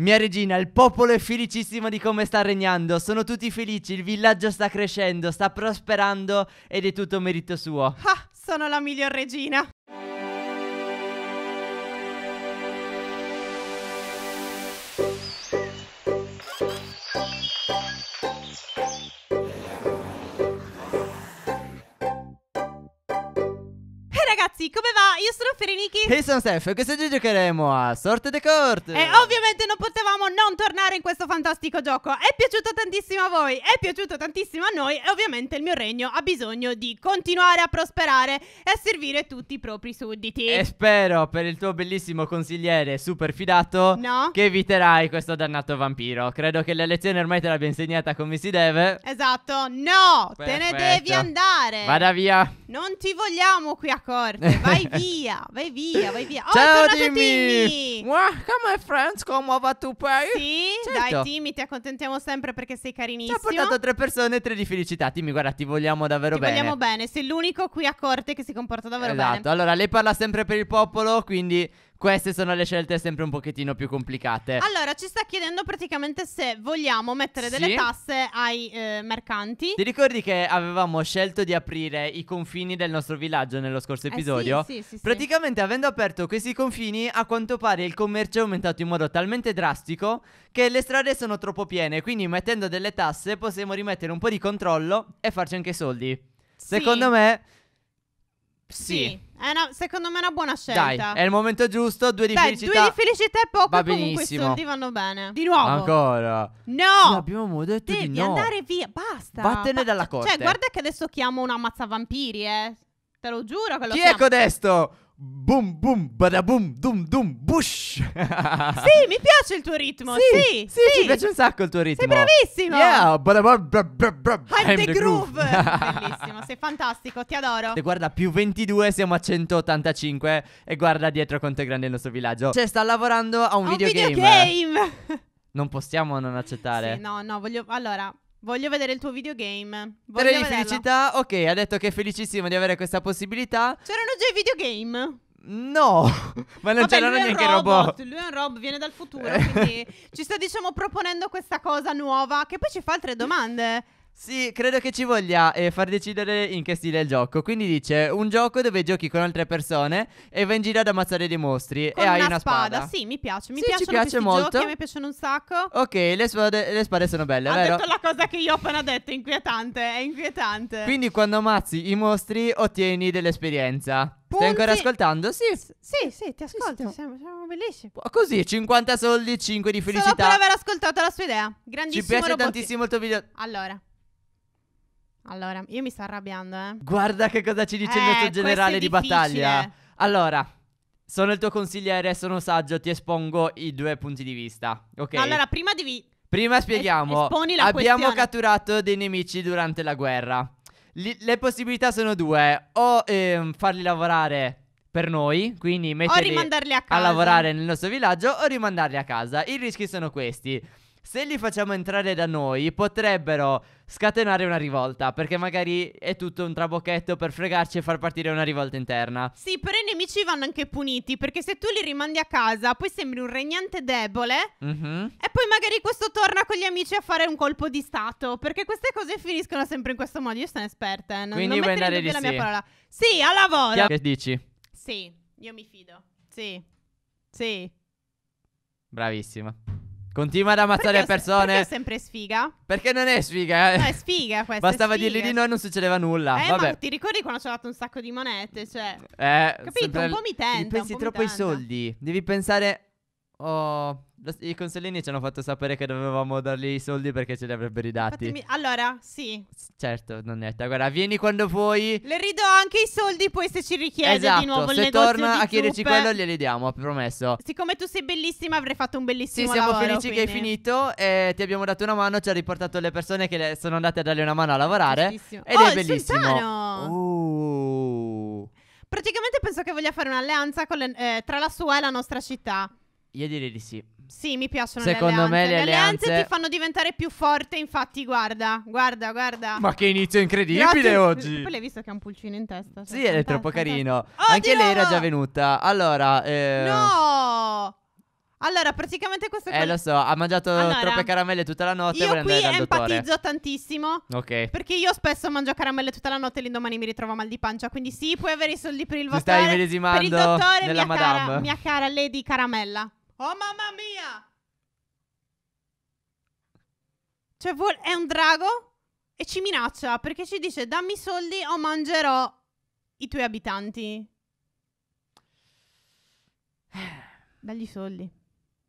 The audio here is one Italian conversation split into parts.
Mia regina, il popolo è felicissimo di come sta regnando, sono tutti felici, il villaggio sta crescendo, sta prosperando ed è tutto merito suo. Ah, sono la miglior regina! come va? Io sono Ferenichi. E sono Steph e quest'oggi giocheremo a Sorte de Court. E ovviamente non potevamo non tornare in questo fantastico gioco. È piaciuto tantissimo a voi, è piaciuto tantissimo a noi e ovviamente il mio regno ha bisogno di continuare a prosperare e a servire tutti i propri sudditi. E spero per il tuo bellissimo consigliere super fidato no. che eviterai questo dannato vampiro. Credo che la lezione ormai te l'abbia insegnata come si deve. Esatto, no, Perfetto. te ne devi andare. Vada via. Non ti vogliamo qui a corte. vai via, vai via, vai via. Oh, Ciao Timmy. Timmy. Come friends, come va tu pay? Sì, certo. dai Timmy, ti accontentiamo sempre perché sei carinissimo. Ci ha portato tre persone e tre di felicità. Timmy, guarda, ti vogliamo davvero ti bene. Ti vogliamo bene, sei l'unico qui a corte che si comporta davvero esatto. bene. Esatto, allora lei parla sempre per il popolo, quindi queste sono le scelte sempre un pochettino più complicate. Allora, ci sta chiedendo praticamente se vogliamo mettere sì. delle tasse ai eh, mercanti. Ti ricordi che avevamo scelto di aprire i confini del nostro villaggio nello scorso eh episodio? Eh sì, sì, sì, praticamente avendo aperto questi confini, a quanto pare il commercio è aumentato in modo talmente drastico che le strade sono troppo piene, quindi mettendo delle tasse possiamo rimettere un po' di controllo e farci anche soldi. Secondo me sì. È una, secondo me è una buona scelta. Dai, è il momento giusto. Due di Beh, felicità. Due di felicità e poco. Va comunque i soldi vanno bene. Di nuovo. Ancora. No. Sì, abbiamo detto Devi di no. andare via. Basta. Vattene ba dalla corte. Cioè, guarda che adesso chiamo un mazza vampiri, eh. Te lo giuro che lo Chi chiamo. è codesto? Boom, boom, badaboom, dum, dum, bush. sì, mi piace il tuo ritmo. Sì, sì, sì, sì. mi piace un sacco il tuo ritmo. Sei bravissimo. Yeah, badabab, badabab, badab, I'm, the, the groove. groove. Bellissimo, sei fantastico, ti adoro. E guarda, più 22, siamo a 185. E guarda dietro con te grande il nostro villaggio. Cioè, sta lavorando a un, a videogame. Un videogame. non possiamo non accettare. Sì, no, no, voglio... Allora, Voglio vedere il tuo videogame. Voglio Tre di felicità. Ok, ha detto che è felicissimo di avere questa possibilità. C'erano già i videogame. No, ma non c'erano neanche i robot. Lui è un robot, viene dal futuro, quindi ci sta diciamo proponendo questa cosa nuova che poi ci fa altre domande. Sì, credo che ci voglia eh, far decidere in che stile è il gioco. Quindi dice un gioco dove giochi con altre persone e vai in giro ad ammazzare dei mostri Con e hai una spada. Sì, mi piace. Mi Sì, piacciono piace questi molto. giochi, mi piacciono un sacco. Ok, le spade, le spade sono belle, ha vero? detto la cosa che io ho appena detto, è inquietante, è inquietante. Quindi quando ammazzi i mostri ottieni dell'esperienza. Punti- Stai ancora ascoltando? Sì. sì, sì, ti ascolto, siamo- siamo, bellissimi. Così, 50 soldi, 5 di Solo per felicità. aver ascoltato la sua idea. Grandissimo Ci piace robotino. tantissimo il tuo video. Allora, allora, io mi sto arrabbiando, eh. Guarda che cosa ci dice eh, il nostro generale di battaglia. Allora, sono il tuo consigliere, sono saggio, ti espongo i due punti di vista. Ok. No, allora, prima devi Prima spieghiamo. Es- Abbiamo questione. catturato dei nemici durante la guerra. Li- le possibilità sono due: o ehm, farli lavorare per noi, quindi metterli a, a, lavorare nel nostro villaggio o rimandarli a casa. I rischi sono questi se li facciamo entrare da noi potrebbero scatenare una rivolta perché magari è tutto un trabocchetto per fregarci e far partire una rivolta interna. Sì, però i nemici vanno anche puniti perché se tu li rimandi a casa poi sembri un regnante debole mm-hmm. e poi magari questo torna con gli amici a fare un colpo di stato perché queste cose finiscono sempre in questo modo. Io sono esperta, eh. non, Quindi non andare di dubbio sì. mia parola. Sì, a lavoro! Che dici? Sì, io mi fido. Sì, sì. Bravissima. Continua ad ammazzare perché persone. Perché è sempre sfiga? Perché non è sfiga, eh. No, è sfiga questa. Bastava dirgli di no e non succedeva nulla. Eh, Vabbè. ma ti ricordi quando ci ho dato un sacco di monete? Cioè, eh, capito? Un po' mi tende. Pensi troppo ai soldi. Devi pensare Oh, I consolini ci hanno fatto sapere che dovevamo dargli i soldi perché ce li avrebbero ridati. Fatemi- allora, sì. S- certo, Nonnetta. Guarda, vieni quando vuoi. Le ridò anche i soldi poi se ci richiede esatto, di nuovo il se negozio torna a chiederci zuppe. quello glieli diamo, promesso. Siccome tu sei bellissima avrei fatto un bellissimo Sì, siamo lavoro, felici quindi. che hai finito e ti abbiamo dato una mano, ci ha riportato le persone che le- sono andate a dargli una mano a lavorare. Bellissimo. Ed oh, è bellissimo. Sultano. Uh. Praticamente penso che voglia fare un'alleanza le, eh, tra la sua e la nostra città. Io direi di sì. Sì, mi piacciono Secondo le alleanze. Me le, le alleanze... ti fanno diventare più forte, infatti, guarda, guarda, guarda. Ma che inizio incredibile Grazie. oggi. Poi l'hai visto che ha un pulcino in testa. Sì, cioè, è troppo carino. Oh, Anche lei era già venuta. Allora, eh... No! Allora, praticamente questo è. Eh, lo so, ha mangiato allora, troppe caramelle tutta la notte. Io qui empatizzo tantissimo. Ok. Perché io spesso mangio caramelle tutta la notte e l'indomani mi ritrovo mal di pancia. Quindi, sì, puoi avere i soldi per il vostro. Stai medesimando per il dottore, nella mia madame. cara, mia cara Lady Caramella. Oh mamma mia! Cioè vuol- è un drago e ci minaccia perché ci dice dammi soldi o mangerò i tuoi abitanti. Dagli soldi.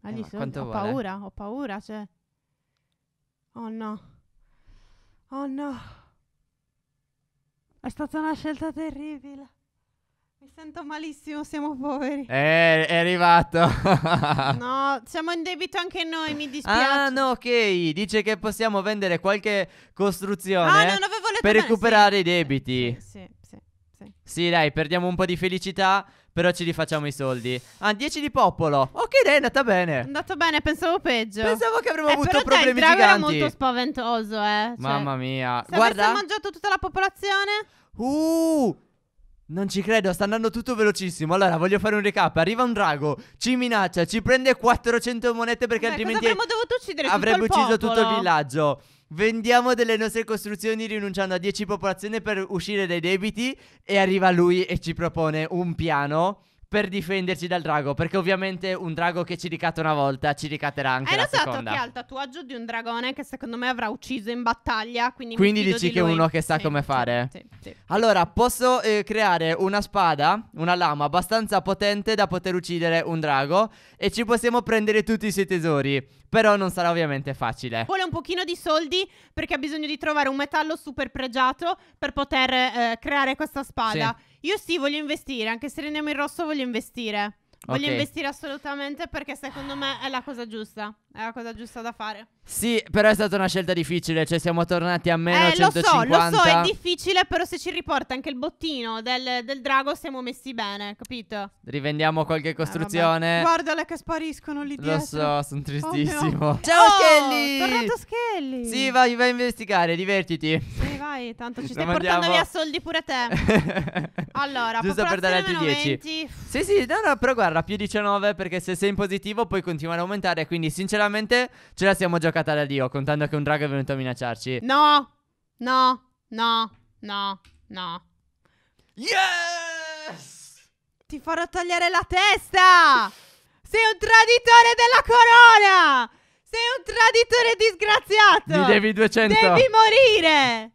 Dagli eh, soldi. Ho vuole? paura, ho paura, cioè. Oh no. Oh no. È stata una scelta terribile. Mi sento malissimo, siamo poveri. Eh, è arrivato. no, siamo in debito anche noi, mi dispiace. Ah, no, ok. Dice che possiamo vendere qualche costruzione ah, no, per recuperare sì. i debiti. Sì, sì, sì, sì. dai, perdiamo un po' di felicità, però ci rifacciamo i soldi. Ah, 10 di popolo. Ok, dai, è andata bene. È andata bene, pensavo peggio. Pensavo che avremmo eh, avuto però problemi dai, giganti. era molto spaventoso, eh. Cioè, Mamma mia. Se Guarda. Se mangiato tutta la popolazione... Uh, non ci credo, sta andando tutto velocissimo. Allora, voglio fare un recap. Arriva un drago, ci minaccia, ci prende 400 monete perché Beh, altrimenti avremmo dovuto uccidere avrebbe tutto ucciso popolo. tutto il villaggio. Vendiamo delle nostre costruzioni rinunciando a 10 popolazioni per uscire dai debiti e arriva lui e ci propone un piano per difenderci dal drago. Perché ovviamente un drago che ci ricatta una volta ci ricatterà anche Hai eh, la seconda. Hai notato che ha il tatuaggio di un dragone che secondo me avrà ucciso in battaglia. Quindi, quindi dici di che lui. uno che sa sì, come fare. Sì, sì, allora, posso eh, creare una spada, una lama abbastanza potente da poter uccidere un drago. E ci possiamo prendere tutti i suoi tesori. Però non sarà ovviamente facile. Vuole un pochino di soldi perché ha bisogno di trovare un metallo super pregiato per poter eh, creare questa spada. Sì. Io sì, voglio investire, anche se rendiamo in rosso voglio investire. Voglio okay. investire assolutamente perché secondo me è la cosa giusta. È la cosa giusta da fare. Sì, però è stata una scelta difficile. Cioè, siamo tornati a eh, meno eh, 150. Lo so, lo so, è difficile. Però se ci riporta anche il bottino del, del drago, siamo messi bene, capito? Rivendiamo qualche eh, costruzione. Eh, Guardale che spariscono lì dietro. Lo so, sono oh, tristissimo. Oh, Ciao, oh, Skelly! Tornato Skelly! Sì, vai, vai a investigare, divertiti. Sì. vai, tanto ci stai non portando andiamo... via soldi pure te. allora, giusto per dare altri 10. Sì, sì, no, no, però guarda, più 19 perché se sei in positivo poi continua ad aumentare, quindi sinceramente ce la siamo giocata da Dio, contando che un drago è venuto a minacciarci. No! No, no, no, no. Yes! Ti farò tagliare la testa! Sei un traditore della corona! Sei un traditore disgraziato! Mi devi 200! Devi morire!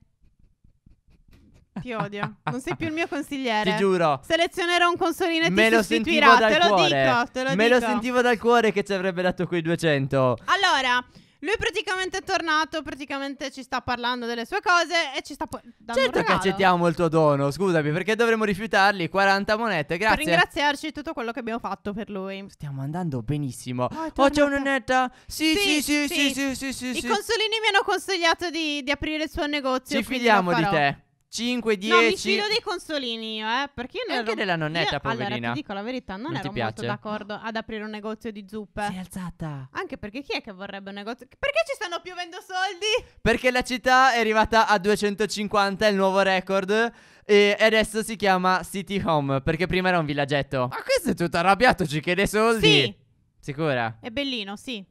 Ti odio. Non sei più il mio consigliere. Ti giuro. Selezionerò un consolino e me ti lo sostituirà. Dal te lo cuore. dico, te lo Me dico. lo sentivo dal cuore che ci avrebbe dato quei 200. Allora, lui praticamente è tornato, praticamente ci sta parlando delle sue cose e ci sta po- dando Certo un che accettiamo il tuo dono, scusami, perché dovremmo rifiutarli 40 monete, grazie. Per ringraziarci di tutto quello che abbiamo fatto per lui. Stiamo andando benissimo. Ah, è oh, c'è tornata. un'onnetta? Sì, sì, sì, sì, sì, sì, sì. I sì. consolini mi hanno consigliato di, di aprire il suo negozio. Ci fidiamo di te. 5, 10. No, mi fido dei consolini io, eh. Perché io ne Anche ero... della nonnetta, io... poverina. Allora, ti dico la verità, non, non ero molto d'accordo ad aprire un negozio di zuppe. Sei alzata. Anche perché chi è che vorrebbe un negozio? Perché ci stanno piovendo soldi? Perché la città è arrivata a 250, è il nuovo record. E adesso si chiama City Home, perché prima era un villaggetto. Ma questo è tutto arrabbiato, ci chiede soldi. Sì. Sicura? È bellino, sì.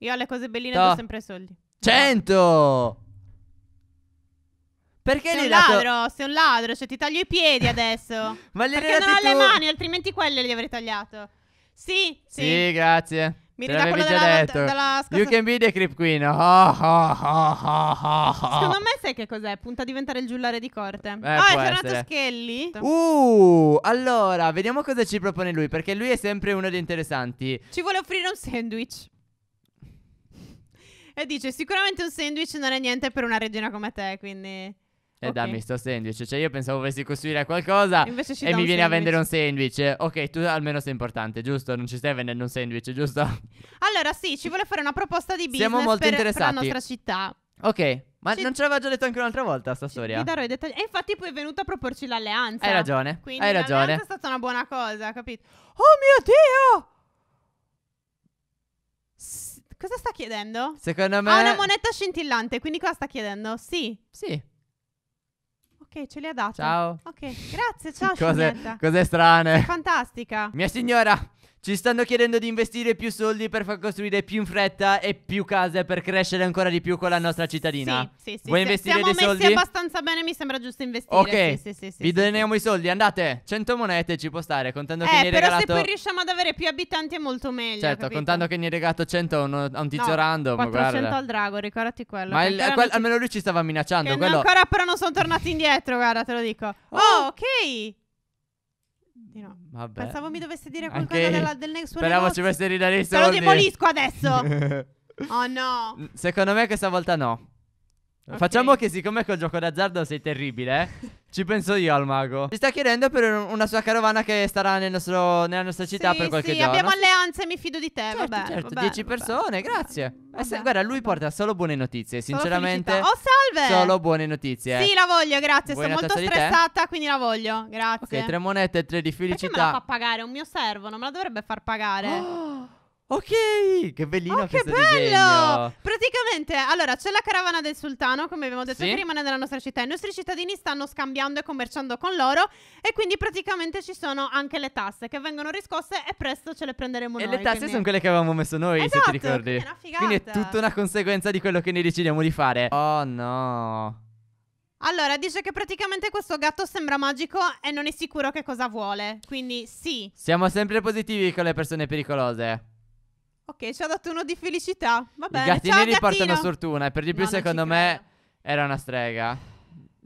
Io alle cose belline do sempre soldi. 100! Perché sei un dato... ladro, sei un ladro, cioè ti taglio i piedi adesso. Ma le Perché non ho tu... le mani, altrimenti quelle li avrei tagliato. Sì, sì. Sì, grazie. Mi ridà quello della, detto. della scorsa... You can be the creep queen. Oh, oh, oh, Secondo me sai che cos'è? Punta a diventare il giullare di corte. Eh, oh, è tornato Schelli. Uh, allora, vediamo cosa ci propone lui, perché lui è sempre uno dei interessanti. Ci vuole offrire un sandwich. E dice, sicuramente un sandwich non è niente per una regina come te, quindi e eh, okay. dammi sto sandwich. Cioè, io pensavo volessi costruire qualcosa e mi vieni a vendere un sandwich. Ok, tu almeno sei importante, giusto? Non ci stai vendendo un sandwich, giusto? Allora, sì, ci vuole fare una proposta di business Siamo molto per, per la nostra città. Ok, ma ci... non ce l'aveva già detto anche un'altra volta sta storia? Ti darò i dettagli. E infatti poi è venuto a proporci l'alleanza. Hai ragione. Quindi hai ragione. è stata una buona cosa, capito? Oh mio Dio! S- cosa sta chiedendo? Secondo me... Ha una moneta scintillante, quindi cosa sta chiedendo? Sì. Sì ce le ha date. Ciao. Ok, grazie, ciao. Cose, cose strane. Fantastica. Mia signora. Ci stanno chiedendo di investire più soldi per far costruire più in fretta e più case per crescere ancora di più con la nostra cittadina. Sì, sì, sì. Vuoi investire dei soldi? Siamo messi abbastanza bene, mi sembra giusto investire. Ok, sì, sì, sì, vi doniamo i soldi, andate. 100 monete ci può stare, contando eh, che ne hai regalato... Eh, però se poi riusciamo ad avere più abitanti è molto meglio, Certo, capito? contando che ne hai regalato 100 a un, a un tizio no, random, 400 guarda. al drago, ricordati quello. Ma il, quel, ci... almeno lui ci stava minacciando, quello... ancora però non sono tornati indietro, guarda, te lo dico. oh, oh ok! Di no. Vabbè. Pensavo mi dovesse dire qualcosa Anche... della, del next Speravo ci fosse ridere Se lo demolisco adesso. oh no. Secondo me questa volta no. Okay. Facciamo che siccome col gioco d'azzardo sei terribile, eh, Ci penso io al mago. Ci sta chiedendo per una sua carovana che starà nel nostro, nella nostra città sì, per qualche sì, giorno. Sì, abbiamo alleanze, mi fido di te. Certo, vabbè, certo. Vabbè, 10 vabbè, persone, grazie. Eh, se, guarda, lui porta solo buone notizie, solo sinceramente. Felicità. Oh, salve! Solo buone notizie. Eh. Sì, la voglio, grazie. Vuoi Sono molto stressata, quindi la voglio. Grazie. Ok, tre monete e tre di felicità. Perché me la fa pagare? È un mio servo, non me la dovrebbe far pagare. Oh. Ok, che bellino oh, che bello! Praticamente, allora, c'è la caravana del sultano, come abbiamo detto sì? che nella nostra città. I nostri cittadini stanno scambiando e commerciando con loro e quindi praticamente ci sono anche le tasse che vengono riscosse e presto ce le prenderemo e noi. E le tasse quindi... sono quelle che avevamo messo noi, esatto, se ti esatto, ricordi. Quindi è, quindi è tutta una conseguenza di quello che noi decidiamo di fare. Oh no. Allora, dice che praticamente questo gatto sembra magico e non è sicuro che cosa vuole. Quindi sì. Siamo sempre positivi con le persone pericolose. Ok, ci ha dato uno di felicità. Va bene. I gatti Ciao, neri gattino. portano sfortuna. E per di più, no, secondo me, era una strega.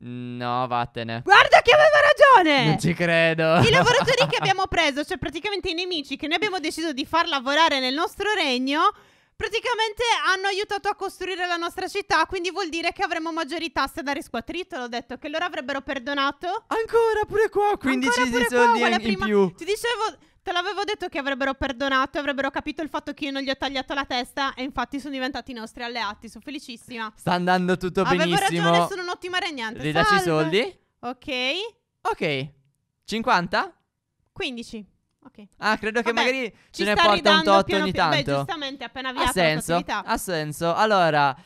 Mm, no, vattene. Guarda che aveva ragione! Non ci credo. I lavoratori che abbiamo preso, cioè praticamente i nemici che noi abbiamo deciso di far lavorare nel nostro regno, praticamente hanno aiutato a costruire la nostra città, quindi vuol dire che avremo maggiori tasse da riscuotere. l'ho detto che loro avrebbero perdonato. Ancora pure qua, 15 Ancora pure soldi qua, in, in più. Ti dicevo te l'avevo detto che avrebbero perdonato e avrebbero capito il fatto che io non gli ho tagliato la testa e infatti sono diventati i nostri alleati. Sono felicissima. Sta andando tutto Avevo benissimo. Avevo ragione, sono un'ottima regnante. Ridaci i soldi. Ok. Ok. 50? 15. Ok. Ah, credo Vabbè, che magari ce ne porta un tot ogni tanto. Beh, giustamente, appena avviato Ha senso, ha senso. Allora,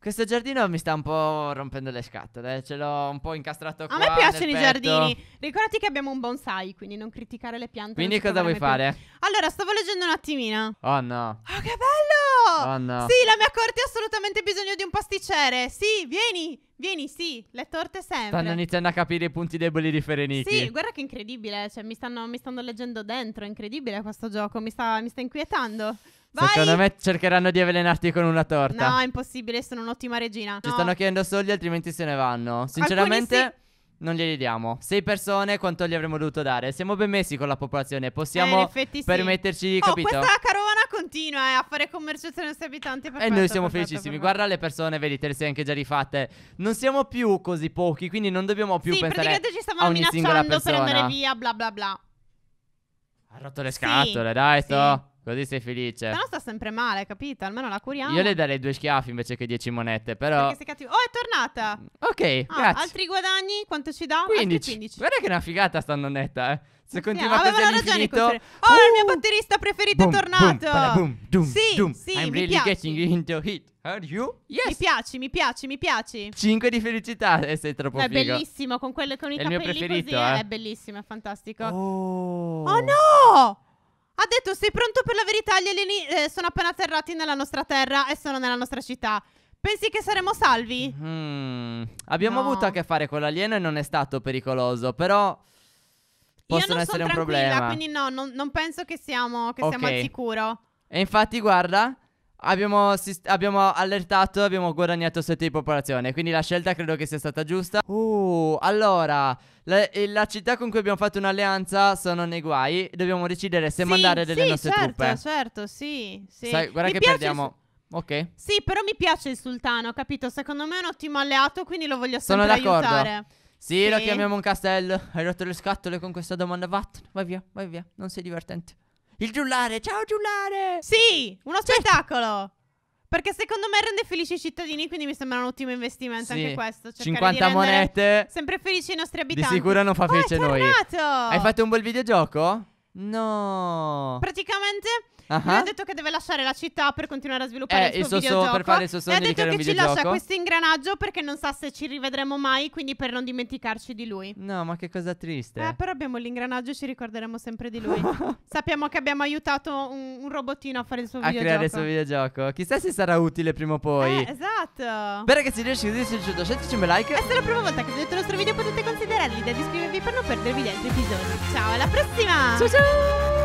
questo giardino mi sta un po' rompendo le scatole, eh, ce l'ho un po' incastrato qua. A me piacciono i petto. giardini. Ricordati che abbiamo un bonsai, quindi non criticare le piante. Quindi cosa vuoi più. fare? Allora, stavo leggendo un attimino. Oh no. Oh che bello! Oh no. Sì, la mia corte ha assolutamente bisogno di un pasticcere. Sì, vieni. Vieni, sì, le torte sempre. Stanno iniziando a capire i punti deboli di Fereniki. Sì, guarda che incredibile. Cioè, mi stanno, mi stanno leggendo dentro. È incredibile questo gioco. Mi sta, mi sta inquietando. Vai. Secondo me cercheranno di avvelenarti con una torta. No, è impossibile. Sono un'ottima regina. Ci stanno chiedendo soldi, altrimenti se ne vanno. Sinceramente. Alcuni sì non glieli diamo. Sei persone, quanto gli avremmo dovuto dare? Siamo ben messi con la popolazione, possiamo eh, sì. permetterci di oh, capito? questa carovana continua eh, a fare commercio tra i nostri abitanti. Perfetto, e eh, noi siamo perfetto, felicissimi. Perfetto. Guarda le persone, vedi, te le sei anche già rifatte. Non siamo più così pochi, quindi non dobbiamo più sì, pensare ci stavano minacciando per andare via, bla bla bla. Ha rotto le scatole, sì, dai, sto. Così sei felice. Però sta sempre male, capito? Almeno la curiamo. Io le darei due schiaffi invece che dieci monete, però... Perché sei cattivo. Oh, è tornata! Ok, ah, grazie. Altri guadagni? Quanto ci dà? 15. 15. Guarda che è una figata sta nonnetta, eh. Se continua sì, così all'infinito... Ragione, oh, uh, il mio uh! batterista preferito boom, è tornato! Boom, bada, boom, doom, sì, doom. sì, I'm really piaci. getting into hit. Are you? Yes. Mi piaci, mi piaci, mi piaci. 5 di felicità e eh, sei troppo è È bellissimo, con, quelle, con i è capelli così. Eh. eh. È bellissimo, è fantastico. Oh, oh no! Ha detto sei pronto per la verità, gli alieni eh, sono appena atterrati nella nostra terra e sono nella nostra città. Pensi che saremo salvi? Mm, abbiamo no. avuto a che fare con l'alieno e non è stato pericoloso, però possono essere un problema. Io non sono tranquilla, quindi no, non, non penso che, siamo, che okay. siamo al sicuro. E infatti guarda, Abbiamo, abbiamo, allertato, abbiamo guadagnato 7 di popolazione Quindi la scelta credo che sia stata giusta Uh, allora la, eh, la città con cui abbiamo fatto un'alleanza sono nei guai Dobbiamo decidere se sì, mandare delle sì, nostre certo, truppe Sì, certo, sì, sì. Sai, Guarda mi che perdiamo Ok Sì, però mi piace il sultano, capito? Secondo me è un ottimo alleato, quindi lo voglio sempre sono aiutare sì, sì, lo chiamiamo un castello Hai rotto le scatole con questa domanda Vattene, vai via, vai via Non sei divertente il giullare, ciao giullare! Sì, uno spettacolo! Perché secondo me rende felici i cittadini, quindi mi sembra un ottimo investimento sì. anche questo. Cercare 50 monete. Sempre felici i nostri abitanti. Di sicuro non fa oh, felice oh, noi. Hai fatto un bel videogioco? No. Praticamente uh-huh. Lui ha detto che deve lasciare la città per continuare a sviluppare eh, il suo il videogioco per fare il suo sogno e ha detto che ci lascia questo ingranaggio perché non sa se ci rivedremo mai quindi per non dimenticarci di lui no ma che cosa triste eh però abbiamo l'ingranaggio e ci ricorderemo sempre di lui sappiamo che abbiamo aiutato un, un robottino a fare il suo a videogioco a creare il suo videogioco chissà se sarà utile prima o poi eh, esatto che ragazzi riesci così se ci lasciateci un like e se è la prima volta che vedete il nostro video potete considerare l'idea di iscrivervi per non perdervi gli altri episodi ciao alla prossima ciao ciao